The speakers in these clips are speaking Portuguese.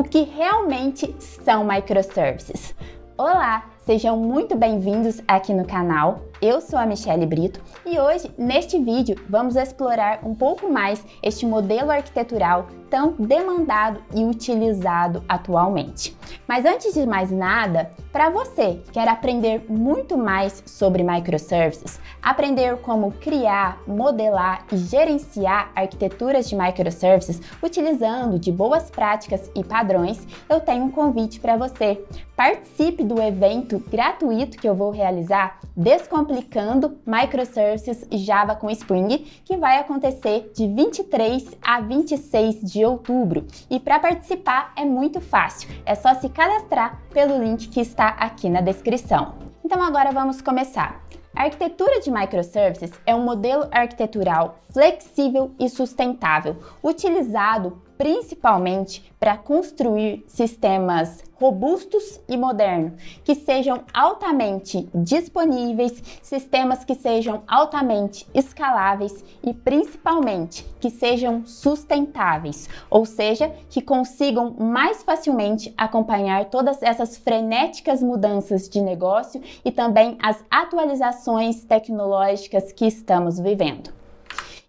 o que realmente são microservices. Olá, sejam muito bem-vindos aqui no canal. Eu sou a Michelle Brito e hoje, neste vídeo, vamos explorar um pouco mais este modelo arquitetural tão demandado e utilizado atualmente. Mas antes de mais nada, para você que quer aprender muito mais sobre microservices, aprender como criar, modelar e gerenciar arquiteturas de microservices utilizando de boas práticas e padrões, eu tenho um convite para você. Participe do evento gratuito que eu vou realizar Descomplicando Microservices Java com Spring, que vai acontecer de 23 a 26 de outubro. E para participar é muito fácil, é só se cadastrar pelo link que está está aqui na descrição. Então agora vamos começar. A arquitetura de microservices é um modelo arquitetural flexível e sustentável, utilizado principalmente para construir sistemas robustos e modernos, que sejam altamente disponíveis, sistemas que sejam altamente escaláveis e principalmente que sejam sustentáveis, ou seja, que consigam mais facilmente acompanhar todas essas frenéticas mudanças de negócio e também as atualizações tecnológicas que estamos vivendo.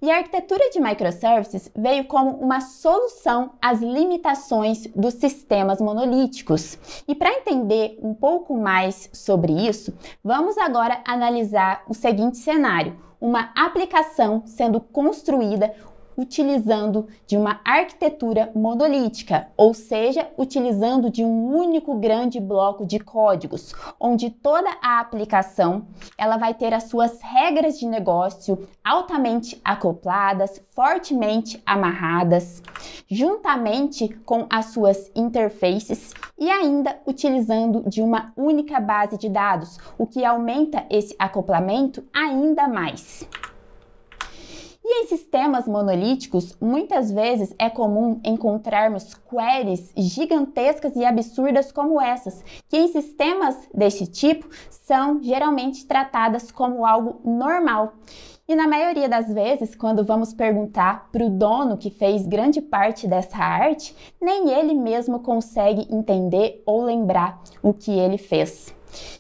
E a arquitetura de microservices veio como uma solução às limitações dos sistemas monolíticos. E para entender um pouco mais sobre isso, vamos agora analisar o seguinte cenário: uma aplicação sendo construída utilizando de uma arquitetura monolítica, ou seja, utilizando de um único grande bloco de códigos, onde toda a aplicação ela vai ter as suas regras de negócio altamente acopladas, fortemente amarradas, juntamente com as suas interfaces e ainda utilizando de uma única base de dados, o que aumenta esse acoplamento ainda mais. E em sistemas monolíticos, muitas vezes é comum encontrarmos queries gigantescas e absurdas como essas, que em sistemas deste tipo são geralmente tratadas como algo normal. E na maioria das vezes, quando vamos perguntar para o dono que fez grande parte dessa arte, nem ele mesmo consegue entender ou lembrar o que ele fez.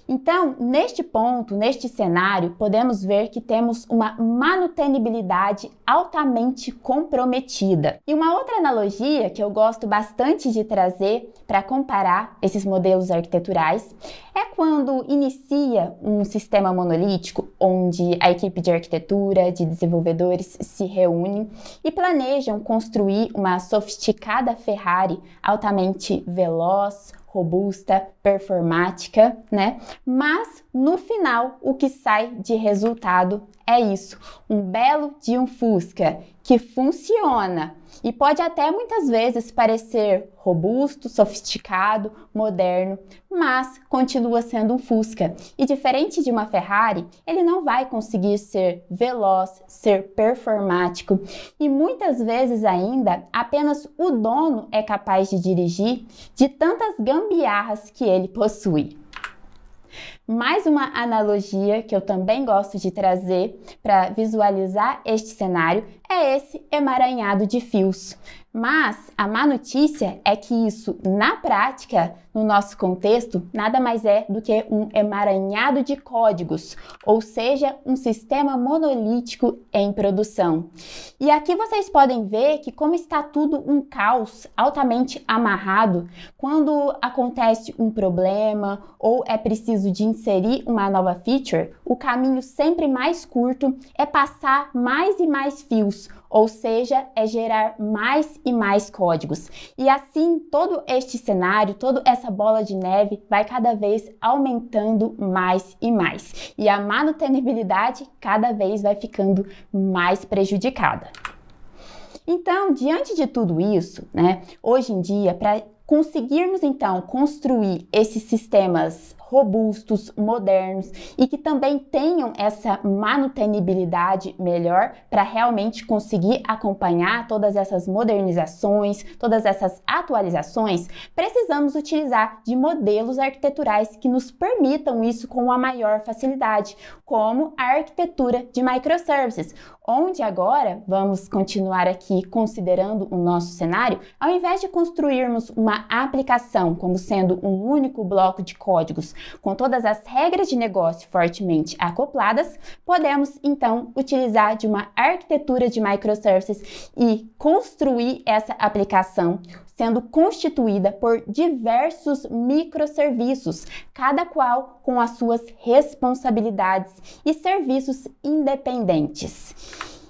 Então, neste ponto, neste cenário, podemos ver que temos uma manutenibilidade altamente comprometida. E uma outra analogia que eu gosto bastante de trazer para comparar esses modelos arquiteturais é quando inicia um sistema monolítico onde a equipe de arquitetura, de desenvolvedores se reúnem e planejam construir uma sofisticada Ferrari altamente veloz, robusta, performática, né? Mas no final, o que sai de resultado é isso: um belo de um Fusca que funciona, e pode até muitas vezes parecer robusto, sofisticado, moderno, mas continua sendo um Fusca. E diferente de uma Ferrari, ele não vai conseguir ser veloz, ser performático e muitas vezes ainda apenas o dono é capaz de dirigir de tantas gambiarras que ele possui. Mais uma analogia que eu também gosto de trazer para visualizar este cenário é esse emaranhado de fios. Mas a má notícia é que isso, na prática, no nosso contexto, nada mais é do que um emaranhado de códigos, ou seja, um sistema monolítico em produção. E aqui vocês podem ver que como está tudo um caos altamente amarrado, quando acontece um problema ou é preciso de inserir uma nova feature, o caminho sempre mais curto é passar mais e mais fios, ou seja, é gerar mais e mais códigos. E assim, todo este cenário, todo essa essa bola de neve vai cada vez aumentando mais e mais. E a manutenibilidade cada vez vai ficando mais prejudicada. Então, diante de tudo isso, né, hoje em dia, para conseguirmos então construir esses sistemas robustos, modernos e que também tenham essa manutenibilidade melhor para realmente conseguir acompanhar todas essas modernizações, todas essas atualizações, precisamos utilizar de modelos arquiteturais que nos permitam isso com a maior facilidade, como a arquitetura de microservices, onde agora vamos continuar aqui considerando o nosso cenário, ao invés de construirmos uma aplicação como sendo um único bloco de códigos, com todas as regras de negócio fortemente acopladas, podemos então utilizar de uma arquitetura de microservices e construir essa aplicação sendo constituída por diversos microserviços, cada qual com as suas responsabilidades e serviços independentes.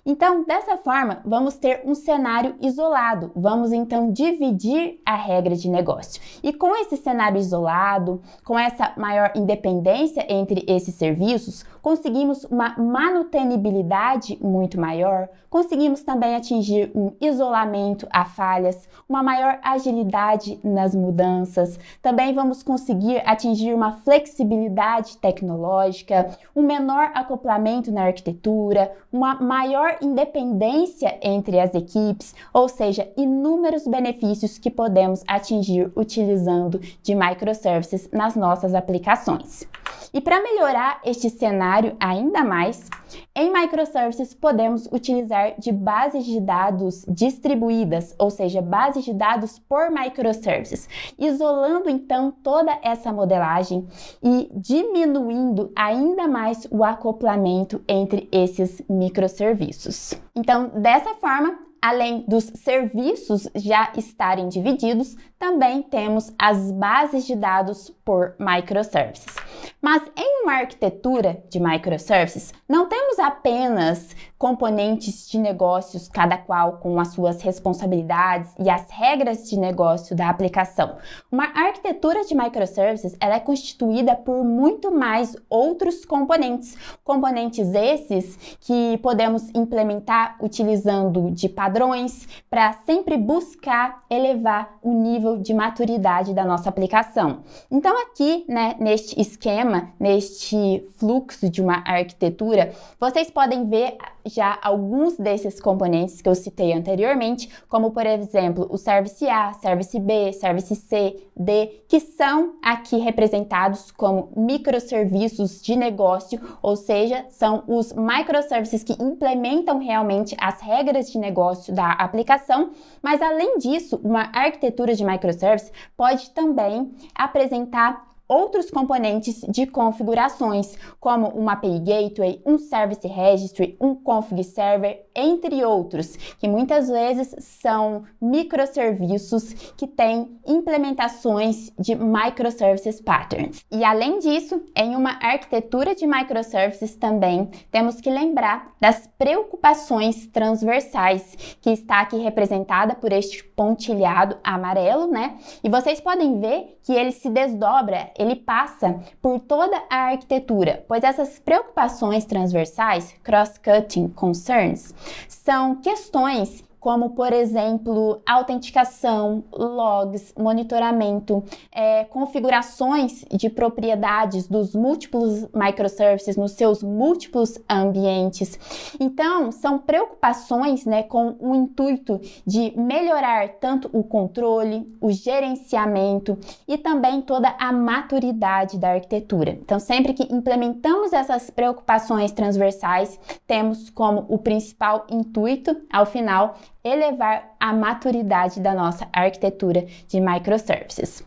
Então, dessa forma, vamos ter um cenário isolado. Vamos então dividir a regra de negócio. E com esse cenário isolado, com essa maior independência entre esses serviços, conseguimos uma manutenibilidade muito maior, conseguimos também atingir um isolamento a falhas, uma maior agilidade nas mudanças, também vamos conseguir atingir uma flexibilidade tecnológica, um menor acoplamento na arquitetura, uma maior maior independência entre as equipes, ou seja, inúmeros benefícios que podemos atingir utilizando de microservices nas nossas aplicações. E para melhorar este cenário ainda mais, em microservices podemos utilizar de bases de dados distribuídas, ou seja, bases de dados por microservices, isolando então toda essa modelagem e diminuindo ainda mais o acoplamento entre esses microserviços. Então, dessa forma, Além dos serviços já estarem divididos, também temos as bases de dados por microservices. Mas em uma arquitetura de microservices, não temos apenas componentes de negócios, cada qual com as suas responsabilidades e as regras de negócio da aplicação. Uma arquitetura de microservices ela é constituída por muito mais outros componentes, componentes esses que podemos implementar utilizando de padrões para sempre buscar elevar o nível de maturidade da nossa aplicação. Então aqui, né, neste esquema, neste fluxo de uma arquitetura, vocês podem ver já alguns desses componentes que eu citei anteriormente, como por exemplo o service A, service B, service C, D, que são aqui representados como microserviços de negócio, ou seja, são os microservices que implementam realmente as regras de negócio da aplicação, mas além disso, uma arquitetura de microservice pode também apresentar outros componentes de configurações, como um API Gateway, um Service Registry, um Config Server, entre outros, que muitas vezes são microserviços que têm implementações de microservices patterns. E além disso, em uma arquitetura de microservices também, temos que lembrar das preocupações transversais, que está aqui representada por este pontilhado amarelo, né? E vocês podem ver que ele se desdobra ele passa por toda a arquitetura, pois essas preocupações transversais, cross-cutting concerns, são questões como por exemplo autenticação, logs, monitoramento, é, configurações de propriedades dos múltiplos microservices nos seus múltiplos ambientes. Então, são preocupações né, com o intuito de melhorar tanto o controle, o gerenciamento e também toda a maturidade da arquitetura. Então, sempre que implementamos essas preocupações transversais, temos como o principal intuito, ao final, elevar a maturidade da nossa arquitetura de microservices.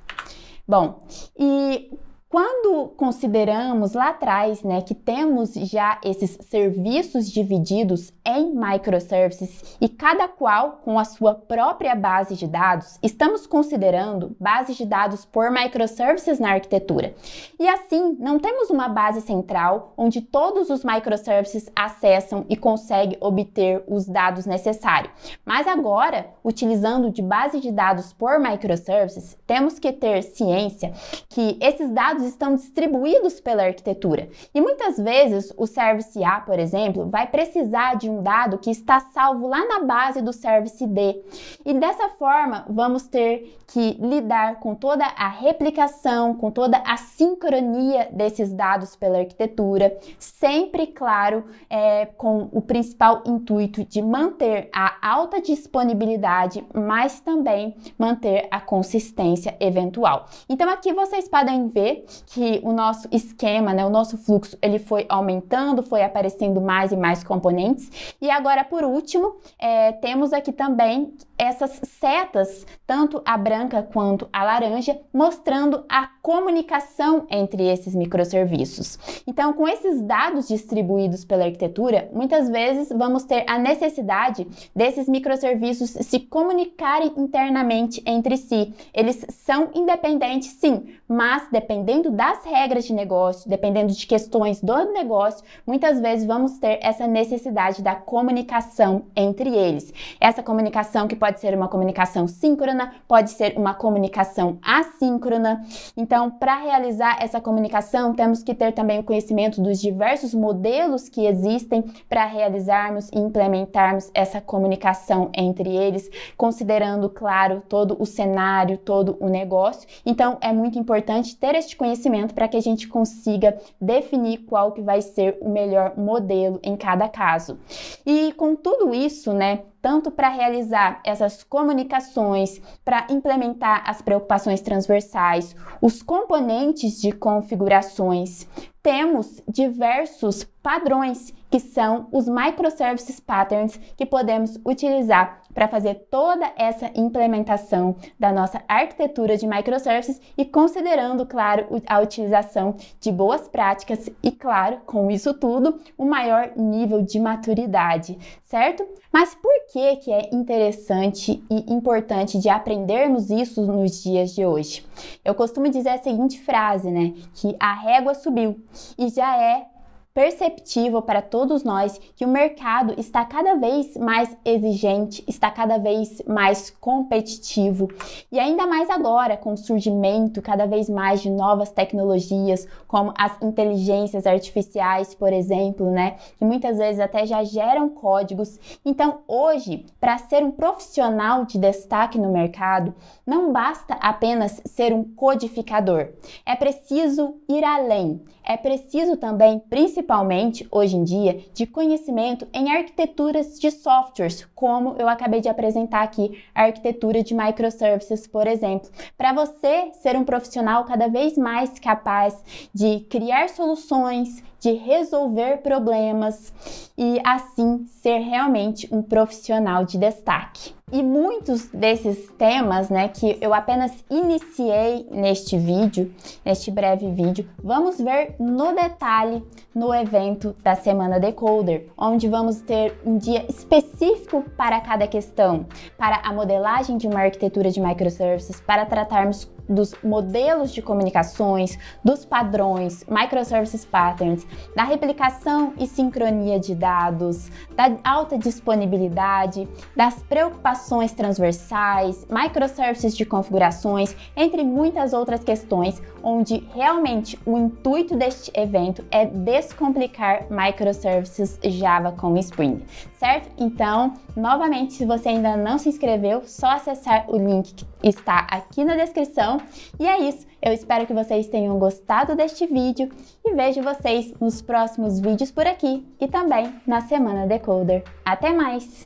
Bom, e quando consideramos lá atrás né, que temos já esses serviços divididos em microservices e cada qual com a sua própria base de dados, estamos considerando bases de dados por microservices na arquitetura. E assim, não temos uma base central onde todos os microservices acessam e conseguem obter os dados necessários. Mas agora, utilizando de base de dados por microservices, temos que ter ciência que esses dados dados estão distribuídos pela arquitetura. E muitas vezes o Service A, por exemplo, vai precisar de um dado que está salvo lá na base do Service D. E dessa forma, vamos ter que lidar com toda a replicação, com toda a sincronia desses dados pela arquitetura, sempre, claro, é, com o principal intuito de manter a alta disponibilidade, mas também manter a consistência eventual. Então aqui vocês podem ver que o nosso esquema, né, o nosso fluxo, ele foi aumentando, foi aparecendo mais e mais componentes. E agora, por último, é, temos aqui também essas setas, tanto a branca quanto a laranja, mostrando a comunicação entre esses microserviços. Então, com esses dados distribuídos pela arquitetura, muitas vezes vamos ter a necessidade desses microserviços se comunicarem internamente entre si. Eles são independentes, sim, mas dependendo das regras de negócio, dependendo de questões do negócio, muitas vezes vamos ter essa necessidade da comunicação entre eles. Essa comunicação que pode ser uma comunicação síncrona, pode ser uma comunicação assíncrona. Então, para realizar essa comunicação, temos que ter também o conhecimento dos diversos modelos que existem para realizarmos e implementarmos essa comunicação entre eles, considerando, claro, todo o cenário, todo o negócio. Então, é muito importante ter este conhecimento para que a gente consiga definir qual que vai ser o melhor modelo em cada caso. E com tudo isso, né, tanto para realizar essa essas comunicações, para implementar as preocupações transversais, os componentes de configurações. Temos diversos padrões que são os microservices patterns que podemos utilizar para fazer toda essa implementação da nossa arquitetura de microservices e considerando, claro, a utilização de boas práticas e, claro, com isso tudo, um maior nível de maturidade, certo? Mas por que que é interessante e importante de aprendermos isso nos dias de hoje? Eu costumo dizer a seguinte frase, né, que a régua subiu e já é perceptível para todos nós que o mercado está cada vez mais exigente, está cada vez mais competitivo e ainda mais agora com o surgimento cada vez mais de novas tecnologias, como as inteligências artificiais, por exemplo, né, que muitas vezes até já geram códigos. Então, hoje, para ser um profissional de destaque no mercado, não basta apenas ser um codificador. É preciso ir além. É preciso também, principalmente principalmente, hoje em dia, de conhecimento em arquiteturas de softwares, como eu acabei de apresentar aqui, a arquitetura de microservices, por exemplo. Para você ser um profissional cada vez mais capaz de criar soluções, de resolver problemas e assim ser realmente um profissional de destaque. E muitos desses temas, né, que eu apenas iniciei neste vídeo, neste breve vídeo, vamos ver no detalhe no evento da Semana Decoder, onde vamos ter um dia específico para cada questão, para a modelagem de uma arquitetura de microservices, para tratarmos dos modelos de comunicações, dos padrões, microservices patterns, da replicação e sincronia de dados, da alta disponibilidade, das preocupações transversais, microservices de configurações, entre muitas outras questões, onde realmente o intuito deste evento é descomplicar microservices Java com Spring, certo? Então, novamente, se você ainda não se inscreveu, só acessar o link que está aqui na descrição. E é isso, eu espero que vocês tenham gostado deste vídeo e vejo vocês nos próximos vídeos por aqui e também na Semana Decoder. Até mais!